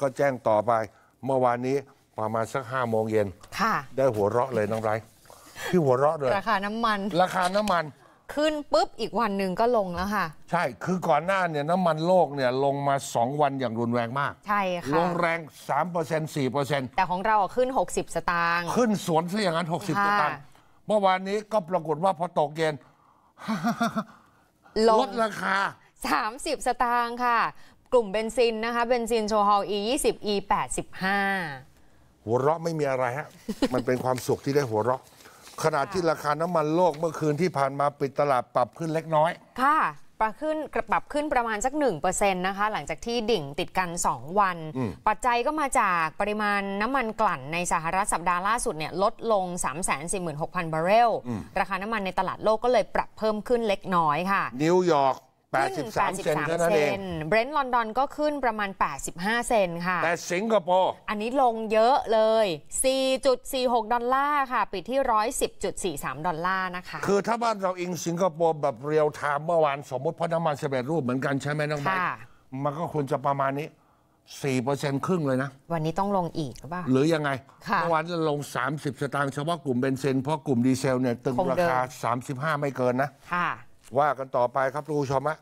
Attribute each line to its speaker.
Speaker 1: ก็แจ้งต่อไป เมื่อวานนี้ ประมาณสักห้าโมงเย็นค่ะได้หัวเราะเลยน้องไรพี่หัวเราะเลยราค
Speaker 2: าน้ำมัน ราคาน้ำมัน ขึ้นปุ๊บอีกวันหนึ่งก็ลงแล้วค่ะ
Speaker 1: ใช่คือก่อนหน้าเนี่ยน้ำมันโลกเนี่ยลงมา 2 วันอย่างรุนแรงมาก
Speaker 2: ใช่ค่ะลงแร
Speaker 1: ง3% 4%
Speaker 2: แต่ของเราขึ้น 60 สตางค์ขึ้
Speaker 1: นสวนซะอย่างนั้น 60สิบสตางค์เมื่อวานนี้ก็ปรากฏว่าพอตกเย็น
Speaker 2: ลดราคา30 สตางค์ค่ะกลุ่มเบนซินนะคะเบนซินโชฮอล E 20 E 85
Speaker 1: หัวเราะไม่มีอะไรฮะ มันเป็นความสุขที่ได้หัวเราะขนาดที่ราคาน้ำมันโลกเมื่อคืนที่ผ่านมาปิดตลาดปรับขึ้นเล็กน้อย
Speaker 2: ค่ะ ปรับขึ้นปรับขึ้นประมาณสัก1%นะคะหลังจากที่ดิ่งติดกัน 2 วัน ปัจจัยก็มาจากปริมาณน้ำมันกลั่นในสหรัฐสัปดาห์ล่าสุดเนี่ยลดลง346,000 บาร์เรล ราคาน้ำมันในตลาดโลกก็เลยปรับเพิ่มขึ้นเล็กน้อยค่ะ นิว
Speaker 1: ยอร์ก83 เซนเท่านั้นเอง
Speaker 2: เบรนท์ลอนดอนก็ขึ้นประมาณ 85 เซนค่ะแต่
Speaker 1: สิงคโปร์
Speaker 2: อันนี้ลงเยอะเลย 4.46 ดอลลาร์ค่ะ ปิดที่ 110.43 ดอลลาร์นะคะ
Speaker 1: คือถ้าบ้านเราอิงสิงคโปร์แบบเรียวไทม์เมื่อวานสมมติพน้ำมันส11รูปเหมือนกันใช่ไหมน้องใบมันก็ควรจะประมาณนี้ 4 เปอร์เซ็นต์ครึ่งเลยนะ
Speaker 2: วันนี้ต้องลงอีกหรือเปล่าหรือ
Speaker 1: ยังไง เมื่อวานลง 30 สตางค์เฉพาะกลุ่มเบนซินเพราะกลุ่มดีเซลเนี่ยตึงราคา 35 ไม่เกินนะว่ากันต่อไปครับทุกผู้ชมอะ